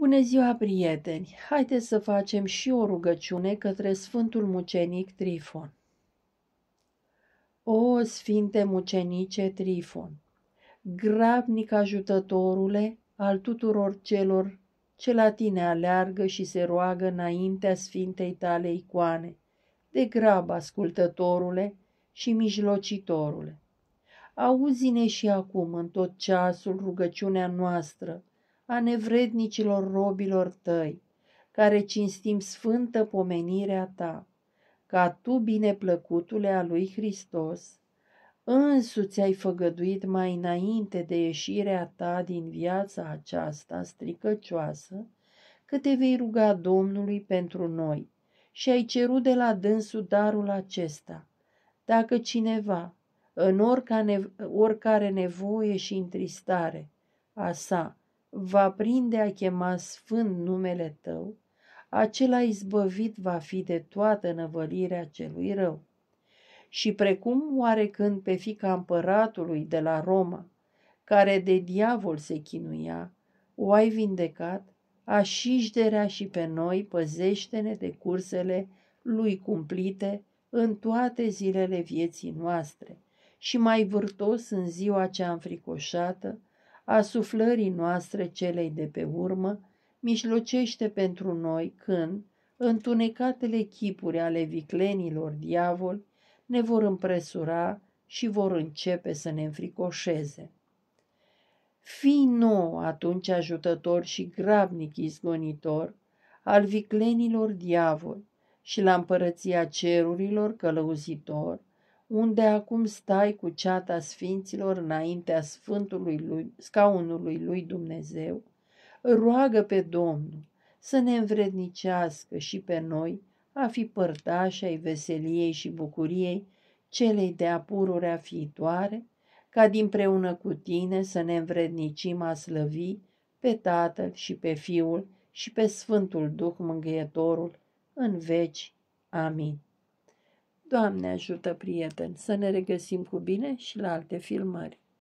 Bună ziua, prieteni! Haideți să facem și o rugăciune către Sfântul Mucenic Trifon. O, Sfinte Mucenice Trifon, grabnic ajutătorule al tuturor celor ce la tine aleargă și se roagă înaintea Sfintei tale icoane, de grab ascultătorule și mijlocitorule. Auzi-ne și acum în tot ceasul rugăciunea noastră – a nevrednicilor robilor tăi, care cinstim sfântă pomenirea ta, ca tu, bineplăcutule a lui Hristos, însuți ai făgăduit mai înainte de ieșirea ta din viața aceasta stricăcioasă, că te vei ruga Domnului pentru noi și ai cerut de la dânsul darul acesta. Dacă cineva, în oricare nevoie și întristare a sa, va prinde a chema sfânt numele tău, acela izbăvit va fi de toată năvălirea celui rău. Și precum oarecând pe fica împăratului de la Roma, care de diavol se chinuia, o ai vindecat, așișderea și pe noi păzește-ne de cursele lui cumplite în toate zilele vieții noastre și mai vârtos în ziua cea înfricoșată, a suflării noastre celei de pe urmă, mișlocește pentru noi când, întunecatele chipuri ale viclenilor diavol, ne vor împresura și vor începe să ne înfricoșeze. Fii nou atunci ajutător și grabnic izgonitor al viclenilor diavol și la împărăția cerurilor călăuzitor, unde acum stai cu ceata sfinților înaintea sfântului lui, scaunului lui Dumnezeu, roagă pe Domnul să ne învrednicească și pe noi a fi părtași ai veseliei și bucuriei celei de-a fiitoare, ca dinpreună cu tine să ne învrednicim a slăvi pe Tatăl și pe Fiul și pe Sfântul Duh Mângâietorul în veci. Amin. Doamne ajută, prieten, să ne regăsim cu bine și la alte filmări!